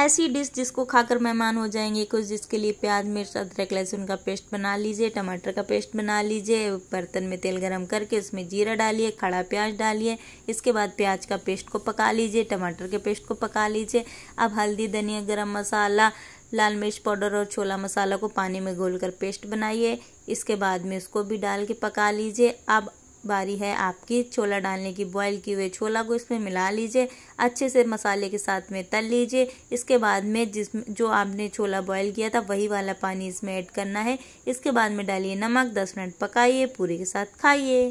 ऐसी डिश जिसको खाकर मेहमान हो जाएंगे कुछ जिसके लिए प्याज मिर्च अदरक लहसुन का पेस्ट बना लीजिए टमाटर का पेस्ट बना लीजिए बर्तन में तेल गरम करके उसमें जीरा डालिए खड़ा प्याज डालिए इसके बाद प्याज का पेस्ट को पका लीजिए टमाटर के पेस्ट को पका लीजिए अब हल्दी धनिया गरम मसाला लाल मिर्च पाउडर और छोला मसाला को पानी में घोल पेस्ट बनाइए इसके बाद में उसको भी डाल के पका लीजिए अब बारी है आपकी छोला डालने की बॉईल किए हुए छोला को इसमें मिला लीजिए अच्छे से मसाले के साथ में तल लीजिए इसके बाद में जिस जो आपने छोला बॉईल किया था वही वाला पानी इसमें ऐड करना है इसके बाद में डालिए नमक दस मिनट पकाइए पूरे के साथ खाइए